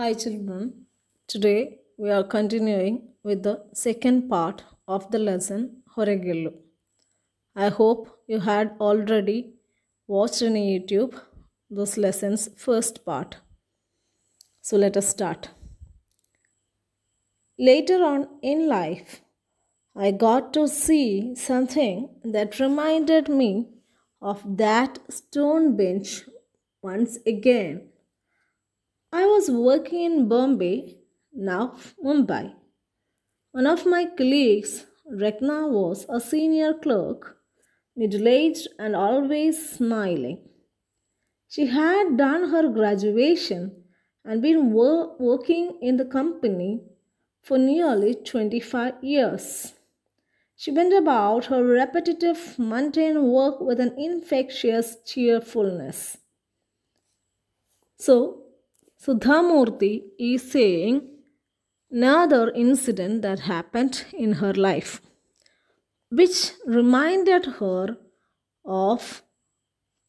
Hi children, today we are continuing with the second part of the lesson Horegillu. I hope you had already watched on YouTube this lesson's first part. So let us start. Later on in life, I got to see something that reminded me of that stone bench once again I was working in Bombay, now Mumbai. One of my colleagues, Rekna, was a senior clerk, middle aged and always smiling. She had done her graduation and been wor- working in the company for nearly 25 years. She went about her repetitive, mundane work with an infectious cheerfulness. So, Sudhamurti is saying another incident that happened in her life, which reminded her of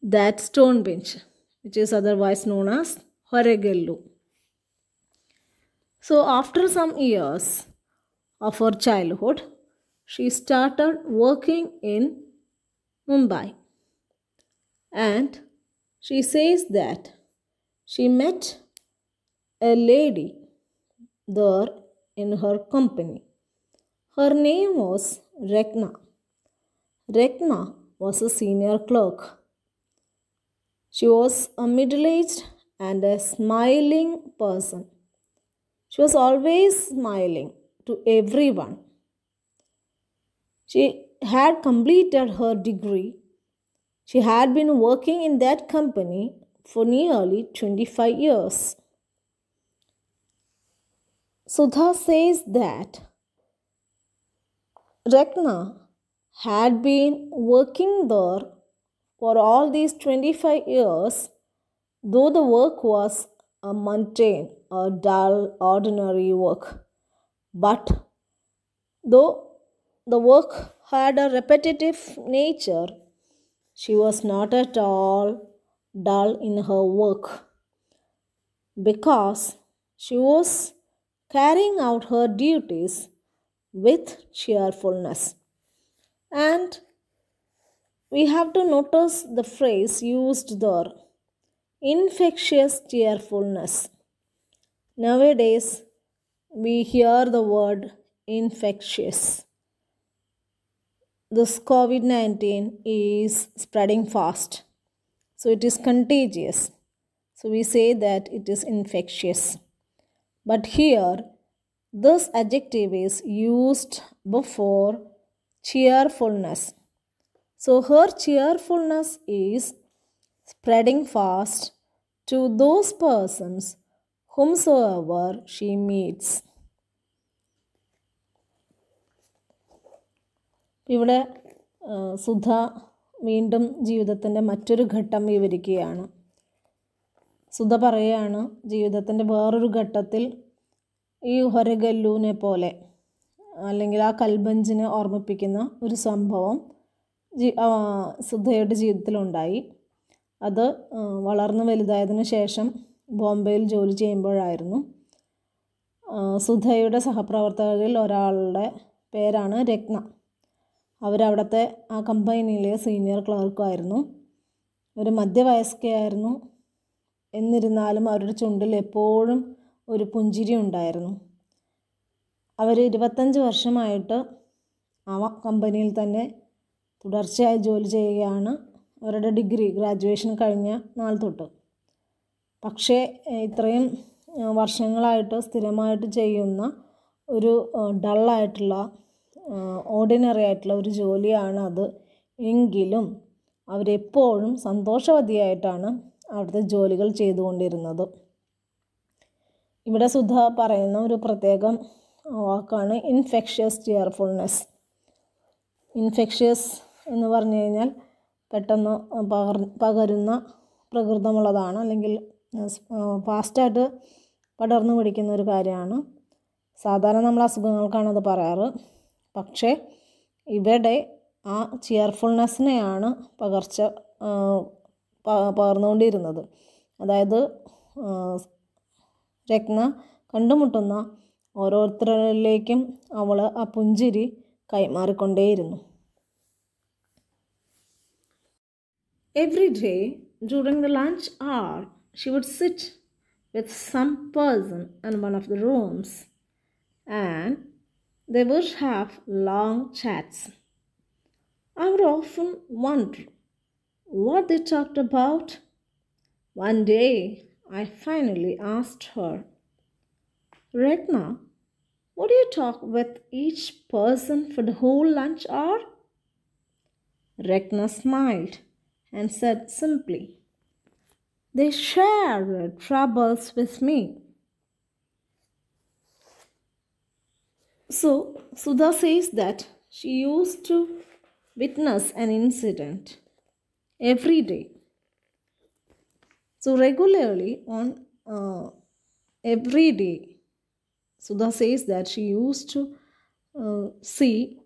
that stone bench, which is otherwise known as Horegellu. So, after some years of her childhood, she started working in Mumbai. And she says that she met a lady there in her company. Her name was Rekna. Rekna was a senior clerk. She was a middle aged and a smiling person. She was always smiling to everyone. She had completed her degree. She had been working in that company for nearly 25 years. Sudha says that Rakhna had been working there for all these 25 years, though the work was a mundane, a dull, ordinary work. But though the work had a repetitive nature, she was not at all dull in her work because she was carrying out her duties with cheerfulness. And we have to notice the phrase used there infectious cheerfulness. Nowadays, we hear the word infectious. This COVID 19 is spreading fast, so it is contagious. So we say that it is infectious. But here, this adjective is used before cheerfulness. So her cheerfulness is spreading fast to those persons whomsoever she meets. ഇവിടെ സുധ വീണ്ടും ജീവിതത്തിൻ്റെ മറ്റൊരു ഘട്ടം വിവരിക്കുകയാണ് സുധ പറയുകയാണ് ജീവിതത്തിൻ്റെ വേറൊരു ഘട്ടത്തിൽ ഈ ഹൊരഗല്ലൂനെ പോലെ അല്ലെങ്കിൽ ആ കൽബഞ്ചിനെ ഓർമ്മിപ്പിക്കുന്ന ഒരു സംഭവം ജീ സുധയുടെ ജീവിതത്തിലുണ്ടായി അത് വളർന്ന് വലുതായതിനു ശേഷം ബോംബെയിൽ ജോലി ചെയ്യുമ്പോഴായിരുന്നു സുധയുടെ സഹപ്രവർത്തകരിൽ ഒരാളുടെ പേരാണ് രത്ന അവരവിടുത്തെ ആ കമ്പനിയിലെ സീനിയർ ക്ലർക്കുമായിരുന്നു ഒരു മധ്യവയസ്കയായിരുന്നു എന്നിരുന്നാലും അവരുടെ ചുണ്ടിൽ എപ്പോഴും ഒരു പുഞ്ചിരി ഉണ്ടായിരുന്നു അവർ ഇരുപത്തഞ്ച് വർഷമായിട്ട് ആ കമ്പനിയിൽ തന്നെ തുടർച്ചയായി ജോലി ചെയ്യുകയാണ് അവരുടെ ഡിഗ്രി ഗ്രാജുവേഷൻ കഴിഞ്ഞ നാൾ തൊട്ട് പക്ഷേ ഇത്രയും വർഷങ്ങളായിട്ട് സ്ഥിരമായിട്ട് ചെയ്യുന്ന ഒരു ഡള്ളായിട്ടുള്ള ഓർഡിനറി ആയിട്ടുള്ള ഒരു ജോലിയാണ് അത് എങ്കിലും അവരെപ്പോഴും സന്തോഷവതിയായിട്ടാണ് അവിടുത്തെ ജോലികൾ ചെയ്തുകൊണ്ടിരുന്നത് ഇവിടെ സുധ പറയുന്ന ഒരു പ്രത്യേകം വാക്കാണ് ഇൻഫെക്ഷ്യസ് ചെയർഫുൾനെസ് ഇൻഫെക്ഷ്യസ് എന്ന് പറഞ്ഞു കഴിഞ്ഞാൽ പെട്ടെന്ന് പകർ പകരുന്ന പ്രകൃതമുള്ളതാണ് അല്ലെങ്കിൽ ഫാസ്റ്റായിട്ട് പടർന്നു പിടിക്കുന്ന ഒരു കാര്യമാണ് സാധാരണ നമ്മൾ അസുഖങ്ങൾക്കാണ് അത് പറയാറ് പക്ഷേ ഇവിടെ ആ ചിയർഫുൾനെസ്സിനെയാണ് പകർച്ച പകർന്നുകൊണ്ടിരുന്നത് അതായത് രത്ന കണ്ടുമുട്ടുന്ന ഓരോരുത്തരിലേക്കും അവൾ ആ പുഞ്ചിരി കൈമാറിക്കൊണ്ടേയിരുന്നു every day during the lunch hour she would sit with some person and one of the rooms and the would have long chats hour often one drew what they talked about. One day, I finally asked her, Retna, would you talk with each person for the whole lunch hour? Retna smiled and said simply, They share their troubles with me. So, Sudha says that she used to witness an incident every day. So, regularly on uh, every day, Sudha says that she used to uh, see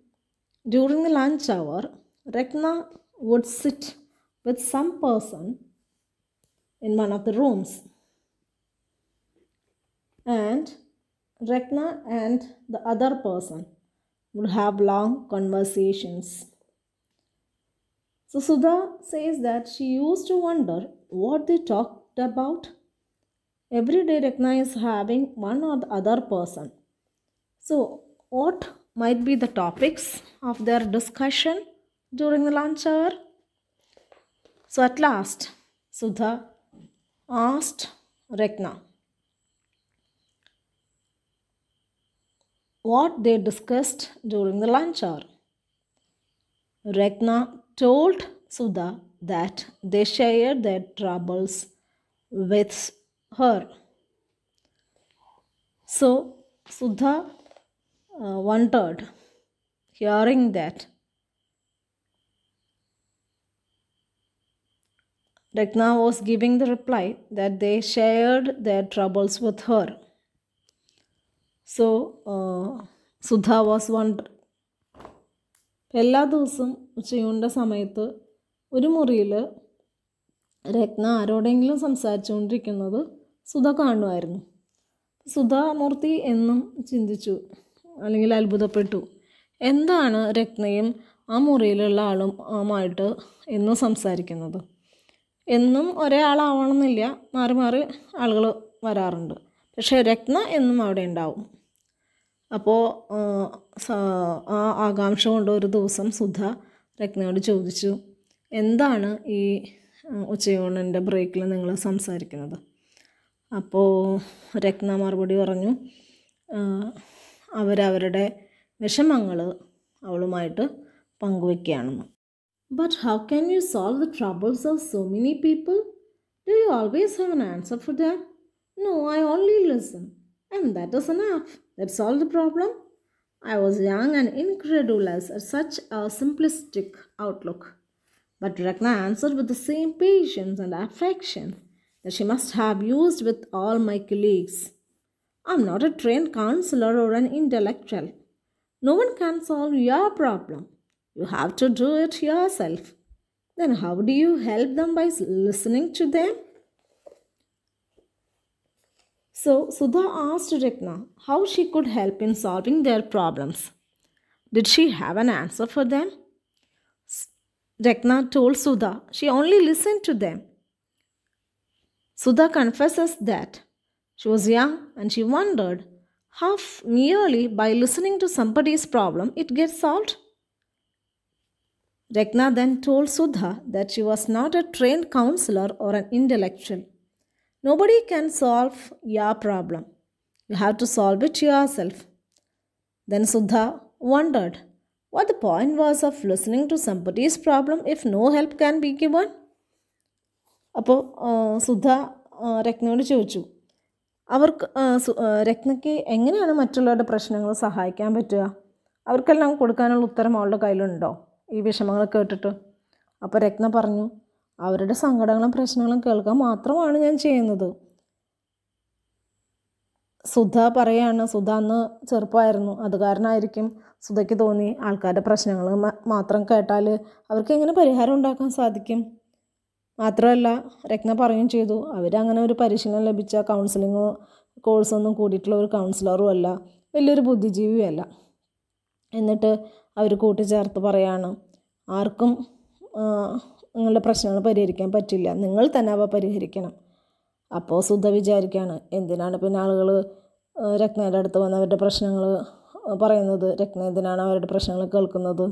during the lunch hour, Rekna would sit with some person in one of the rooms. And Rekna and the other person would have long conversations. So Sudha says that she used to wonder what they talked about. Every day is having one or the other person. So what might be the topics of their discussion during the lunch hour? So at last, Sudha asked Rekna what they discussed during the lunch hour. Rekna told Sudha that they shared their troubles with her. So Sudha uh, wondered, hearing that. Ragna was giving the reply that they shared their troubles with her. So uh, Sudha was wondering എല്ലാ ദിവസവും ഉച്ചയൂണിൻ്റെ സമയത്ത് ഒരു മുറിയിൽ രത്ന ആരോടെങ്കിലും സംസാരിച്ചുകൊണ്ടിരിക്കുന്നത് സുധ കാണുമായിരുന്നു സുധാമൂർത്തി എന്നും ചിന്തിച്ചു അല്ലെങ്കിൽ അത്ഭുതപ്പെട്ടു എന്താണ് രത്നയും ആ മുറിയിലുള്ള ആളും ആമായിട്ട് എന്നും സംസാരിക്കുന്നത് എന്നും ഒരേ ആളാവണമെന്നില്ല മാറി മാറി ആളുകൾ വരാറുണ്ട് പക്ഷേ രത്ന എന്നും അവിടെ ഉണ്ടാവും അപ്പോൾ ആ ആകാംക്ഷ കൊണ്ട് ഒരു ദിവസം സുധ രത്നയോട് ചോദിച്ചു എന്താണ് ഈ ഉച്ചയോണിൻ്റെ ബ്രേക്കിൽ നിങ്ങൾ സംസാരിക്കുന്നത് അപ്പോൾ രത്ന മറുപടി പറഞ്ഞു അവരവരുടെ വിഷമങ്ങൾ അവളുമായിട്ട് പങ്കുവെക്കുകയാണെന്ന് but how can you solve the troubles of so many people do you always have an answer for that no I only listen and that is enough. That solved the problem. I was young and incredulous at such a simplistic outlook. But Ragna answered with the same patience and affection that she must have used with all my colleagues. I am not a trained counselor or an intellectual. No one can solve your problem. You have to do it yourself. Then how do you help them by listening to them? So Sudha asked Rekna how she could help in solving their problems. Did she have an answer for them? Rekna told Sudha she only listened to them. Sudha confesses that she was young and she wondered how merely by listening to somebody's problem it gets solved. Rekna then told Sudha that she was not a trained counselor or an intellectual. Nobody can solve your problem. You have to solve it yourself. Then Sudha wondered what the point was of listening to somebody's problem if no help can be given. Sudha അപ്പോൾ സുധ രത്നയോട് ചോദിച്ചു അവർക്ക് രത്നയ്ക്ക് എങ്ങനെയാണ് മറ്റുള്ളവരുടെ പ്രശ്നങ്ങൾ സഹായിക്കാൻ പറ്റുക അവർക്കെല്ലാം കൊടുക്കാനുള്ള ഉത്തരം അവളുടെ കയ്യിലുണ്ടോ ഈ വിഷമങ്ങൾ കേട്ടിട്ട് അപ്പോൾ രത്ന പറഞ്ഞു അവരുടെ സങ്കടങ്ങളും പ്രശ്നങ്ങളും കേൾക്കാൻ മാത്രമാണ് ഞാൻ ചെയ്യുന്നത് സുധ പറയാണ് സുധ അന്ന് ചെറുപ്പമായിരുന്നു അത് കാരണമായിരിക്കും സുധയ്ക്ക് തോന്നി ആൾക്കാരുടെ പ്രശ്നങ്ങൾ മാത്രം കേട്ടാൽ അവർക്ക് എങ്ങനെ പരിഹാരം ഉണ്ടാക്കാൻ സാധിക്കും മാത്രമല്ല രത്ന പറയുകയും ചെയ്തു അവരങ്ങനെ ഒരു പരിശീലനം ലഭിച്ച കൗൺസിലിങ്ങോ കോഴ്സൊന്നും കൂടിയിട്ടുള്ള ഒരു കൗൺസിലറും അല്ല വലിയൊരു ബുദ്ധിജീവിയല്ല എന്നിട്ട് അവർ കൂട്ടിച്ചേർത്ത് പറയാണ് ആർക്കും നിങ്ങളുടെ പ്രശ്നങ്ങൾ പരിഹരിക്കാൻ പറ്റില്ല നിങ്ങൾ തന്നെ അവ പരിഹരിക്കണം അപ്പോൾ സുധ വിചാരിക്കുകയാണ് എന്തിനാണ് പിന്നെ ആളുകൾ രത്നയുടെ അടുത്ത് വന്ന് അവരുടെ പ്രശ്നങ്ങൾ പറയുന്നത് രത്ന എന്തിനാണ് അവരുടെ പ്രശ്നങ്ങൾ കേൾക്കുന്നത്